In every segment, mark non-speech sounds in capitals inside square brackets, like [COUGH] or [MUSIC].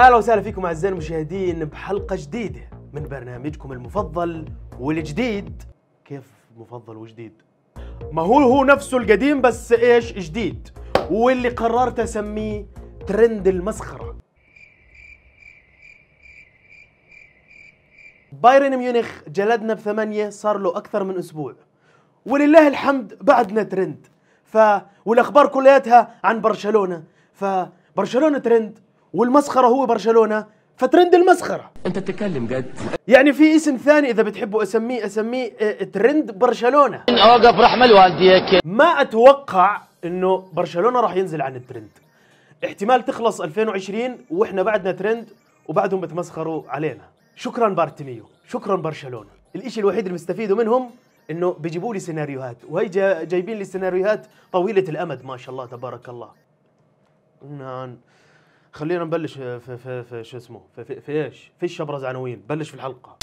اهلا وسهلا فيكم اعزائي المشاهدين بحلقه جديده من برنامجكم المفضل والجديد كيف مفضل وجديد ما هو هو نفسه القديم بس ايش جديد واللي قررت اسميه ترند المسخره بايرن ميونخ جلدنا بثمانية صار له أكثر من أسبوع ولله الحمد بعدنا ترند ف والأخبار كلياتها عن برشلونة فبرشلونة ترند والمسخره هو برشلونه فترند المسخره انت بتتكلم جد يعني في اسم ثاني اذا بتحبوا اسميه اسميه آه، ترند برشلونه اوقف رحمل والديك ما اتوقع انه برشلونه راح ينزل عن الترند احتمال تخلص 2020 واحنا بعدنا ترند وبعدهم بتمسخروا علينا شكرا بارتيميو شكرا برشلونه الإشي الوحيد اللي مستفيده منهم انه بيجيبوا لي سيناريوهات وهي جايبين لي سيناريوهات طويله الامد ما شاء الله تبارك الله نعم. خلينا نبلش آه، في في, في شو اسمه في, في, في ايش؟ فيش ابرز عناوين بلش في الحلقه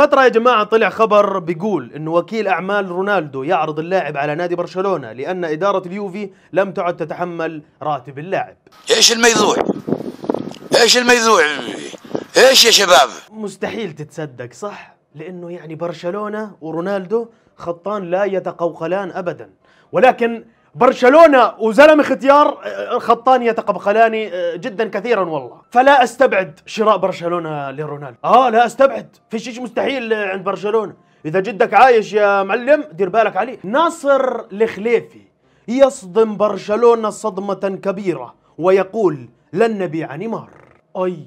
فترة يا جماعة طلع خبر بيقول انه وكيل اعمال رونالدو يعرض اللاعب على نادي برشلونة لان ادارة اليوفي لم تعد تتحمل راتب اللاعب. ايش الميذوع؟ ايش الميذوع؟ ايش يا شباب؟ مستحيل تتصدق صح؟ لانه يعني برشلونة ورونالدو خطان لا يتقوقلان ابدا ولكن برشلونه وزلمه ختيار آه، خطان يتقبقلاني آه، جدا كثيرا والله فلا استبعد شراء برشلونه لرونالدو اه لا استبعد في شيء مستحيل آه، عند برشلونه اذا جدك عايش يا معلم دير بالك عليه ناصر الخليفي يصدم برشلونه صدمه كبيره ويقول لن نبيع نيمار اي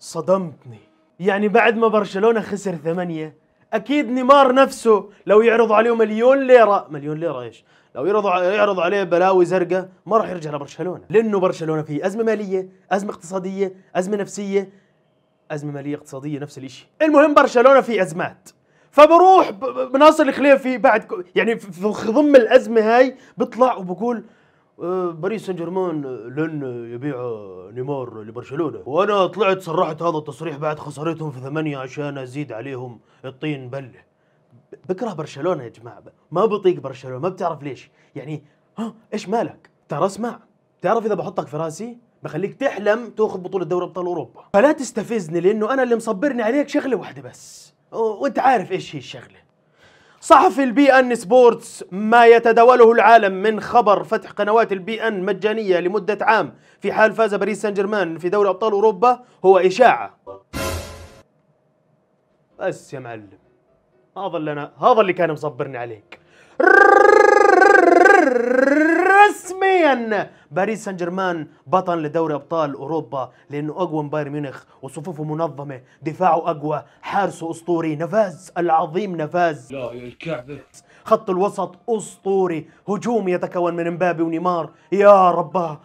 صدمتني يعني بعد ما برشلونه خسر ثمانيه اكيد نيمار نفسه لو يعرض عليه مليون ليره مليون ليره ايش لو يعرض يعرض عليه بلاوي زرقاء ما راح يرجع لبرشلونه لانه برشلونه في ازمه ماليه ازمه اقتصاديه ازمه نفسيه ازمه ماليه اقتصاديه نفس الشيء المهم برشلونه في ازمات فبروح بناصر الخليفي بعد يعني في ضم الازمه هاي بطلع وبقول أه، باريس سان جيرمان أه، لن يبيع نيمار لبرشلونه وانا طلعت صرحت هذا التصريح بعد خسارتهم في ثمانية عشان ازيد عليهم الطين بله بكره برشلونه يا جماعه ما بطيق برشلونه ما بتعرف ليش يعني ها ايش مالك ترى اسمع تعرف اذا بحطك في راسي بخليك تحلم تاخذ بطوله دوري ابطال اوروبا فلا تستفزني لانه انا اللي مصبرني عليك شغله واحده بس وانت عارف ايش هي الشغله صحفي البي ان سبورتس ما يتداوله العالم من خبر فتح قنوات البي ان مجانيه لمده عام في حال فاز باريس سان جيرمان في دوري ابطال اوروبا هو اشاعه. بس يا معلم هذا اللي انا هذا اللي كان مصبرني عليك. رسميا باريس سان جيرمان بطل لدوري ابطال اوروبا لانه اقوى من بايرن ميونخ وصفوفه منظمه دفاعه اقوى حارسه اسطوري نفاز العظيم نفاز لا يا الكعبه خط الوسط اسطوري هجوم يتكون من مبابي ونيمار يا رباه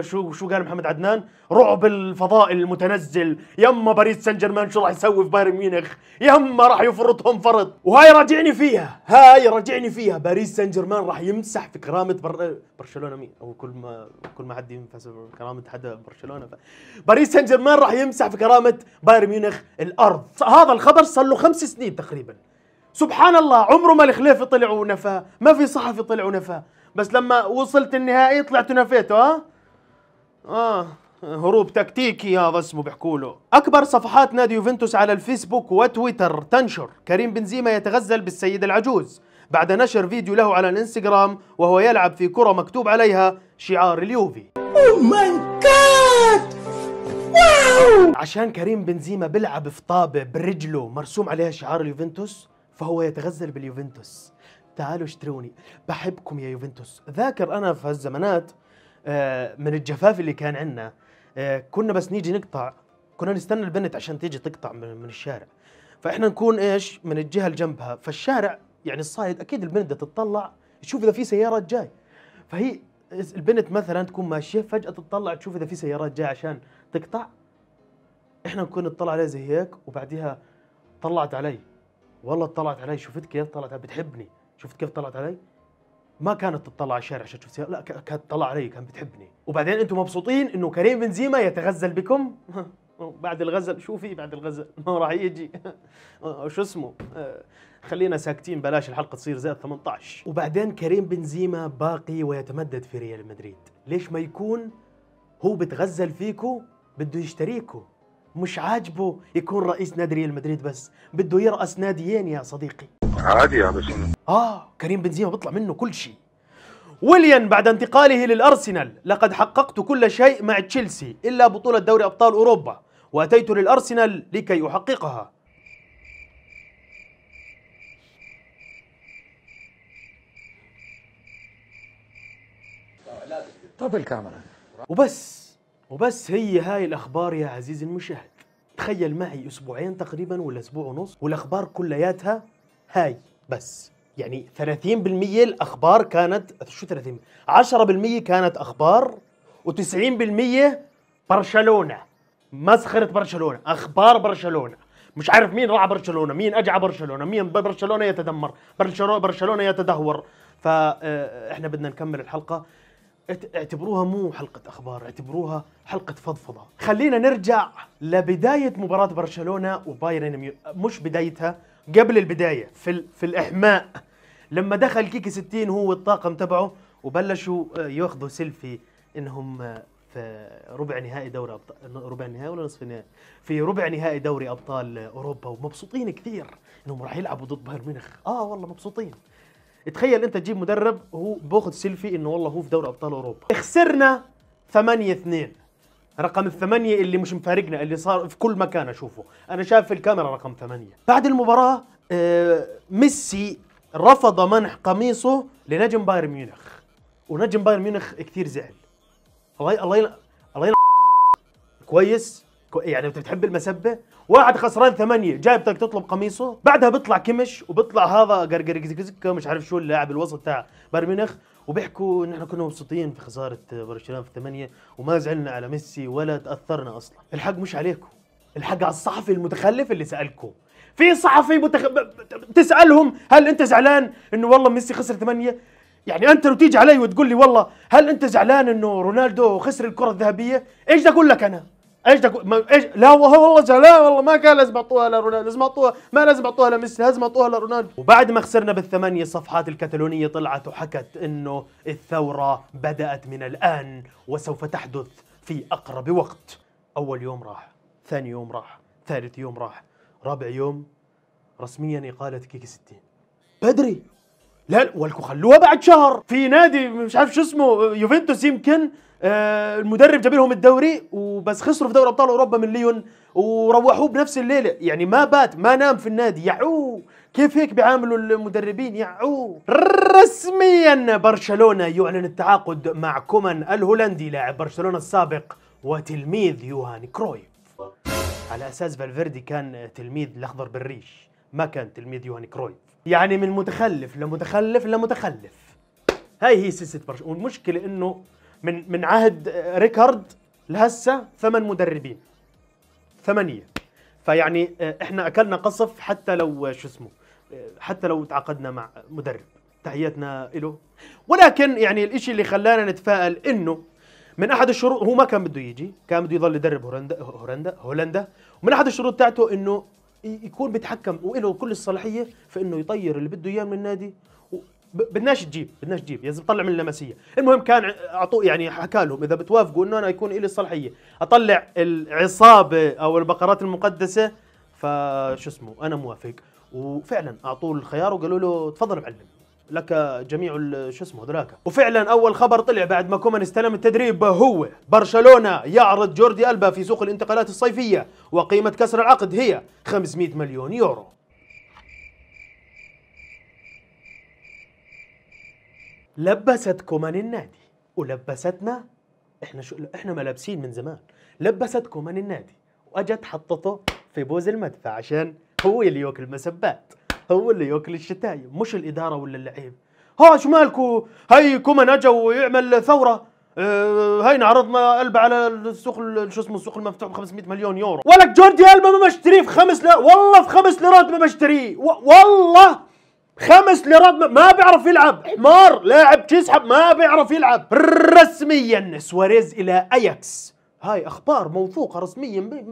شو شو قال محمد عدنان رعب الفضاء المتنزل يما باريس سان جيرمان شو راح يسوي في بايرن ميونخ يما راح يفرطهم فرط وهاي راجعني فيها هاي راجعني فيها باريس سان جيرمان راح يمسح في كرامه بر... برشلونه مين او كل ما كل ما حد ينفس كرامه حدا برشلونه ف... باريس سان جيرمان راح يمسح في كرامه بايرن ميونخ الارض هذا الخبر صار له خمس سنين تقريبا سبحان الله عمره ما الخليفي طلع ونفاه ما في صحفي طلع ونفاه بس لما وصلت النهائي طلعت ونفيته اه هروب تكتيكي هذا اسمه بيحكوا له اكبر صفحات نادي يوفنتوس على الفيسبوك وتويتر تنشر كريم بنزيما يتغزل بالسيد العجوز بعد نشر فيديو له على الانستغرام وهو يلعب في كرة مكتوب عليها شعار اليوفي oh عشان كريم بنزيما بيلعب في طابة برجله مرسوم عليها شعار اليوفنتوس فهو يتغزل باليوفنتوس تعالوا اشتروني بحبكم يا يوفنتوس ذاكر انا في هالزمانات آه، من الجفاف اللي كان عندنا آه، كنا بس نيجي نقطع كنا نستنى البنت عشان تيجي تقطع من الشارع فاحنا نكون ايش من الجهه اللي جنبها فالشارع يعني الصايد اكيد البنت تتطلع تشوف اذا في سيارات جاي فهي البنت مثلا تكون ماشيه فجاه تتطلع تشوف اذا في سيارات جاي عشان تقطع احنا نكون نطلع عليه زي هيك وبعديها طلعت علي والله طلعت علي شفت كيف طلعت علي بتحبني شفت كيف طلعت علي ما كانت تطلع على الشارع عشان تشوف سيارة لا كانت تطلع علي كانت بتحبني وبعدين انتم مبسوطين انه كريم بنزيما يتغزل بكم [LAUGHS] بعد الغزل شو في بعد الغزل [LAUGHS] ما راح يجي [LAUGHS] شو اسمه آه، خلينا ساكتين بلاش الحلقه تصير زائد 18 وبعدين كريم بنزيما باقي ويتمدد في ريال مدريد ليش ما يكون هو بتغزل فيكو بده يشتريكو مش عاجبه يكون رئيس نادي ريال مدريد بس بده يرأس ناديين يا صديقي عادي يا بسم اه كريم بنزيما بيطلع منه كل شيء ويليان بعد انتقاله للأرسنال لقد حققت كل شيء مع تشيلسي إلا بطولة دوري أبطال أوروبا وأتيت للأرسنال لكي أحققها طب الكاميرا وبس وبس هي هاي الأخبار يا عزيزي المشاهد تخيل معي أسبوعين تقريبا ولا أسبوع ونص والأخبار كلياتها هاي بس يعني 30% الأخبار كانت شو 30 10% كانت أخبار و90% برشلونة مسخرة برشلونة أخبار برشلونة مش عارف مين راح برشلونة مين أجع برشلونة مين برشلونة يتدمر برشلونة, برشلونة يتدهور فاحنا آه، بدنا نكمل الحلقة اعتبروها مو حلقة أخبار اعتبروها حلقة فضفضة خلينا نرجع لبداية مباراة برشلونة وبايرن ميو... مش بدايتها قبل البداية في, ال... في الإحماء لما دخل كيكي 60 هو الطاقم تبعه وبلشوا آه، ياخذوا سيلفي انهم آه، في ربع نهائي دوري ابطال ربع نهائي ولا نصف نهائي في ربع نهائي دوري ابطال اوروبا ومبسوطين كثير انهم راح يلعبوا ضد بايرن ميونخ اه والله مبسوطين تخيل انت تجيب مدرب هو باخذ سيلفي انه والله هو في دوري ابطال اوروبا خسرنا 8 2 رقم الثمانية اللي مش مفارقنا اللي صار في كل مكان اشوفه انا شايف في الكاميرا رقم ثمانية بعد المباراة آه ميسي رفض منح قميصه لنجم بايرن ميونخ ونجم بايرن ميونخ كثير زعل الله الله الله كويس يعني انت بتحب المسبه واحد خسران ثمانية جاي بدك تطلب قميصه بعدها بيطلع كمش وبيطلع هذا قرقرقزقزقة مش عارف شو اللاعب الوسط تاع بايرن ميونخ وبيحكوا ان احنا كنا مبسوطين في خساره برشلونه في الثمانيه وما زعلنا على ميسي ولا تاثرنا اصلا الحق مش عليكم الحق على الصحفي المتخلف اللي سالكم في صحفي متخ... تسالهم هل انت زعلان انه والله ميسي خسر ثمانيه يعني انت لو تيجي علي وتقول لي والله هل انت زعلان انه رونالدو خسر الكره الذهبيه ايش بدي اقول لك انا ايش تكون ايش لا والله لا والله ما كان لازم اعطوها لرونالدو لازم اعطوها ما لازم اعطوها لميسي لازم اعطوها لرونالدو وبعد ما خسرنا بالثمانيه صفحات الكتالونيه طلعت وحكت انه الثوره بدات من الان وسوف تحدث في اقرب وقت اول يوم راح ثاني يوم راح ثالث يوم راح رابع يوم رسميا اقاله كيكي 60 بدري لا ولكم خلوها بعد شهر في نادي مش عارف شو اسمه يوفنتوس يمكن آه، المدرب جاب لهم الدوري وبس خسروا في دوري ابطال اوروبا من ليون وروحوه بنفس الليله يعني ما بات ما نام في النادي يعو كيف هيك بيعاملوا المدربين يعو رسميا برشلونه يعلن التعاقد مع كومان الهولندي لاعب برشلونه السابق وتلميذ يوهان كرويف على اساس فالفيردي كان تلميذ الاخضر بالريش ما كان تلميذ يوهان كرويف يعني من متخلف لمتخلف لمتخلف هاي هي سلسله برشلونه والمشكله انه من من عهد ريكارد لهسه ثمان مدربين ثمانيه فيعني آه، احنا اكلنا قصف حتى لو آه، شو اسمه آه، حتى لو تعاقدنا مع مدرب تحياتنا له ولكن يعني الاشي اللي خلانا نتفائل انه من احد الشروط هو ما كان بده يجي كان بده يضل يدرب هولندا هولندا هولندا ومن احد الشروط تاعته انه يكون بيتحكم وله كل الصلاحيه في انه يطير اللي بده اياه من النادي بدناش تجيب بدناش تجيب يعني لازم طلع من اللمسيه المهم كان اعطوه يعني حكى لهم اذا بتوافقوا انه انا يكون لي الصلاحيه اطلع العصابه او البقرات المقدسه فشو اسمه انا موافق وفعلا اعطوه الخيار وقالوا له تفضل معلم لك جميع شو اسمه ذراك وفعلا اول خبر طلع بعد ما كومان استلم التدريب هو برشلونه يعرض جوردي البا في سوق الانتقالات الصيفيه وقيمه كسر العقد هي 500 مليون يورو لبست كومان النادي ولبستنا احنا شو احنا ملابسين من زمان لبست كومان النادي واجت حطته في بوز المدفع عشان هو اللي ياكل المسبات هو اللي ياكل الشتايم مش الاداره ولا اللعيب ها شو مالكو هي كومان اجا ويعمل ثوره اه هاي عرضنا قلب على السوق شو اسمه السوق المفتوح ب 500 مليون يورو ولك جوردي قلبه ما بشتريه في خمس لا والله في خمس ليرات ما بشتريه والله خمس ليرات ما بيعرف يلعب حمار لاعب تسحب ما بيعرف يلعب رسميا سواريز الى اياكس هاي اخبار موثوقه رسميا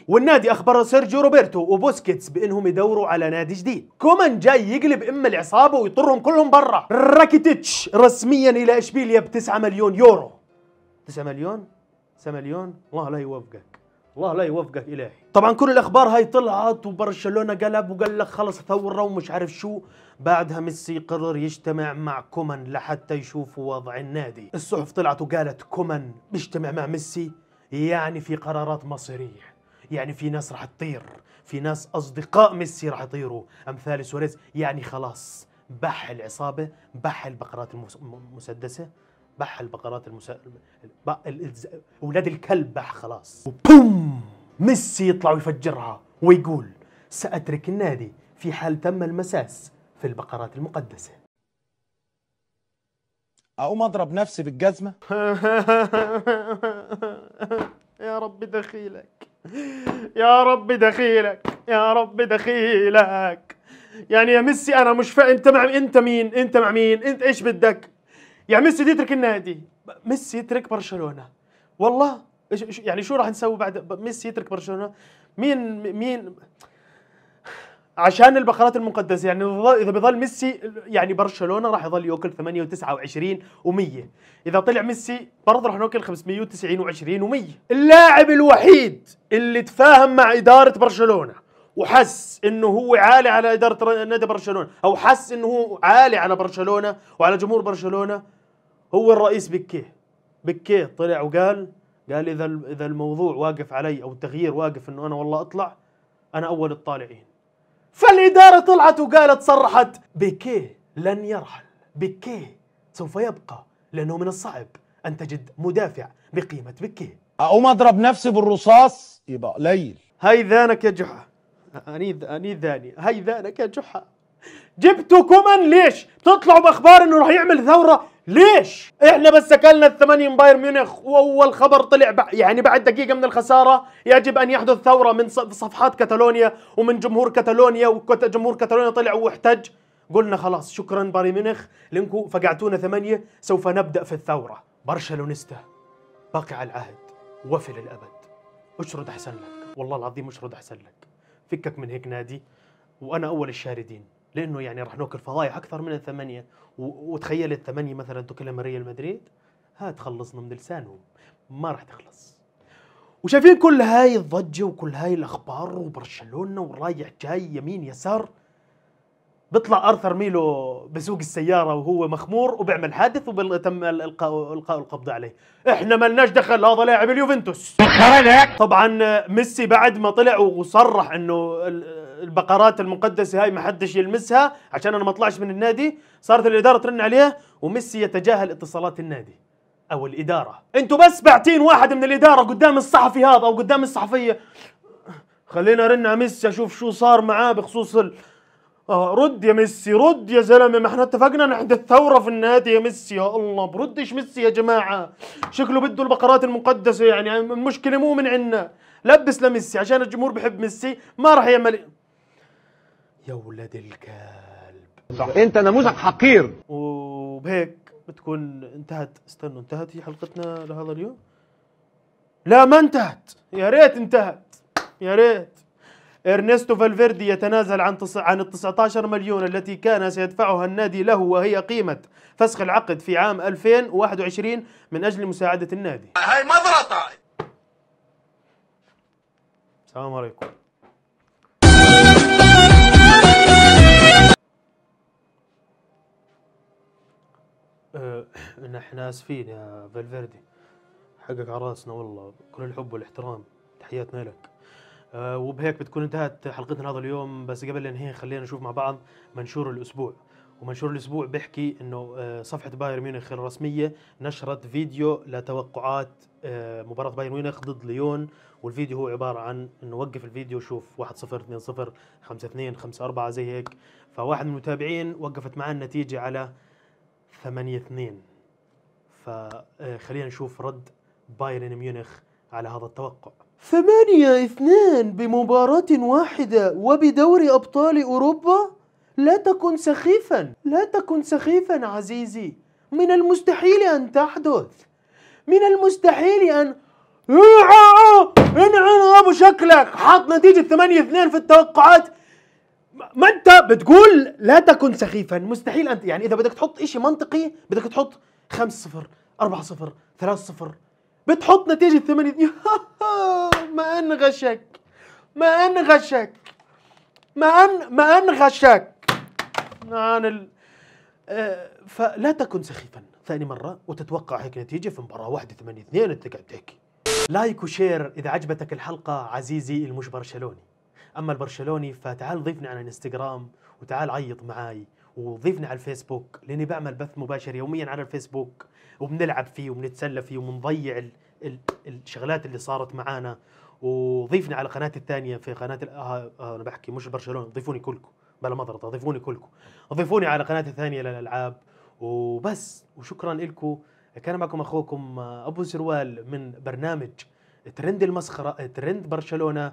100% والنادي اخبر سيرجيو روبرتو وبوسكيتس بانهم يدوروا على نادي جديد كومان جاي يقلب اما العصابه ويطرهم كلهم برا راكيتيتش رسميا الى اشبيليا ب 9 مليون يورو 9 مليون 9 مليون الله لا يوفقك الله لا يوفقك الهي طبعا كل الاخبار هاي طلعت وبرشلونه قلب وقال لك خلص ثوره ومش عارف شو بعدها ميسي قرر يجتمع مع كومان لحتى يشوفوا وضع النادي الصحف طلعت وقالت كومان بيجتمع مع ميسي يعني في قرارات مصيريه يعني في ناس راح تطير في ناس اصدقاء ميسي راح يطيروا امثال سواريز يعني خلاص بح العصابه بح البقرات المسدسه بح البقرات المسا... اولاد الكلب بح خلاص وبوم ميسي يطلع ويفجرها ويقول ساترك النادي في حال تم المساس في البقرات المقدسه اقوم اضرب نفسي بالجزمه [LAUGHS] يا رب دخيلك يا رب دخيلك يا رب دخيلك يعني يا ميسي انا مش فاهم انت مع انت مين انت مع مين انت ايش بدك يعني ميسي يترك النادي ميسي يترك برشلونه والله يعني شو راح نسوي بعد ميسي يترك برشلونه مين مين عشان البقرات المقدسه يعني اذا بيظل ميسي يعني برشلونه راح يظل ياكل 8 و29 و100 اذا طلع ميسي برضه راح ناكل 590 و20 و100 اللاعب الوحيد اللي تفاهم مع اداره برشلونه وحس انه هو عالي على اداره نادي برشلونه او حس انه هو عالي على برشلونه وعلى جمهور برشلونه هو الرئيس بكيه بكيه طلع وقال قال اذا اذا الموضوع واقف علي او التغيير واقف انه انا والله اطلع انا اول الطالعين فالاداره طلعت وقالت صرحت بكيه لن يرحل بكيه سوف يبقى لانه من الصعب ان تجد مدافع بقيمه بكيه اقوم اضرب نفسي بالرصاص يبقى قليل هاي ذانك يا جحا اني اني ذاني هاي ذانك يا جحا جبتوا ليش تطلعوا باخبار انه راح يعمل ثوره ليش؟ احنا بس اكلنا الثمانية من بايرن ميونخ واول خبر طلع ب... يعني بعد دقيقة من الخسارة يجب ان يحدث ثورة من صفحات كتالونيا ومن جمهور كتالونيا وجمهور كتالونيا طلع واحتج قلنا خلاص شكرا بايرن ميونخ لانكم فقعتونا ثمانية سوف نبدأ في الثورة برشلونيستا باقي على العهد وفي للأبد اشرد احسن لك والله العظيم اشرد احسن لك فكك من هيك نادي وانا اول الشاردين لانه يعني راح ناكل فضايح اكثر من الثمانيه وتخيل الثمانيه مثلا تكلم ريال مدريد هات خلصنا من لسانهم ما راح تخلص وشايفين كل هاي الضجة وكل هاي الأخبار وبرشلونة ورايح جاي يمين يسار بطلع أرثر ميلو بسوق السيارة وهو مخمور وبيعمل حادث وتم إلقاء إلقاء القبض عليه إحنا ملناش دخل هذا لاعب اليوفنتوس طبعا ميسي بعد ما طلع وصرح إنه البقرات المقدسه هاي ما حدش يلمسها عشان انا ما اطلعش من النادي صارت الاداره ترن عليه وميسي يتجاهل اتصالات النادي او الاداره انتوا بس باعتين واحد من الاداره قدام الصحفي هذا او قدام الصحفيه خلينا ارن على ميسي اشوف شو صار معاه بخصوص ال... آه رد يا ميسي رد يا زلمه ما احنا اتفقنا نحدث ثوره في النادي يا ميسي يا الله بردش ميسي يا جماعه شكله بده البقرات المقدسه يعني المشكله مو من عنا لبس لميسي عشان الجمهور بحب ميسي ما راح يعمل يا ولاد الكلب صح انت نموذج حقير وبهيك بتكون انتهت استنوا انتهت هي حلقتنا لهذا اليوم لا ما انتهت يا ريت انتهت يا ريت ارنستو فالفيردي يتنازل عن تص... عن ال 19 مليون التي كان سيدفعها النادي له وهي قيمة فسخ العقد في عام 2021 من أجل مساعدة النادي هاي مضرطة السلام عليكم آه، ان احنا اسفين يا فالفيردي حقك على راسنا والله كل الحب والاحترام تحياتنا لك أه وبهيك بتكون انتهت حلقتنا هذا اليوم بس قبل لا ننهي خلينا نشوف مع بعض منشور الاسبوع ومنشور الاسبوع بيحكي انه آه، صفحه بايرن ميونخ الرسميه نشرت فيديو لتوقعات آه، مباراه بايرن ميونخ ضد ليون والفيديو هو عباره عن انه وقف الفيديو شوف 1 0 2 0 5 2 5 4 زي هيك فواحد من المتابعين وقفت معاه النتيجه على 8 2 فخلينا نشوف رد بايرن ميونخ على هذا التوقع ثمانية اثنان بمباراة واحدة وبدوري أبطال أوروبا لا تكن سخيفا لا تكن سخيفا عزيزي من المستحيل أن تحدث من المستحيل أن انعن أبو شكلك حط نتيجة ثمانية 2 في التوقعات ما انت بتقول لا تكن سخيفا مستحيل انت يعني اذا بدك تحط شيء منطقي بدك تحط 5 0 4 0 3 0 بتحط نتيجه 8 2 [LAUGHS] ما انغشك ما انغشك ما أن ما انغشك عن نعم. ال... آه، فلا تكن سخيفا ثاني مره وتتوقع هيك نتيجه في مباراه واحده 8 2 انت قاعد تحكي لايك وشير اذا عجبتك الحلقه عزيزي المش برشلوني اما البرشلوني فتعال ضيفني على الانستغرام وتعال عيط معاي وضيفني على الفيسبوك لاني بعمل بث مباشر يوميا على الفيسبوك وبنلعب فيه وبنتسلى فيه وبنضيع ال ال الشغلات اللي صارت معانا وضيفني على قناتي الثانيه في قناه آه آه انا بحكي مش برشلونه ضيفوني كلكم بلا مضرة ضيفوني كلكم ضيفوني على قناتي الثانيه للالعاب وبس وشكرا لكم كان معكم اخوكم آه، ابو سروال من برنامج ترند المسخره ترند برشلونه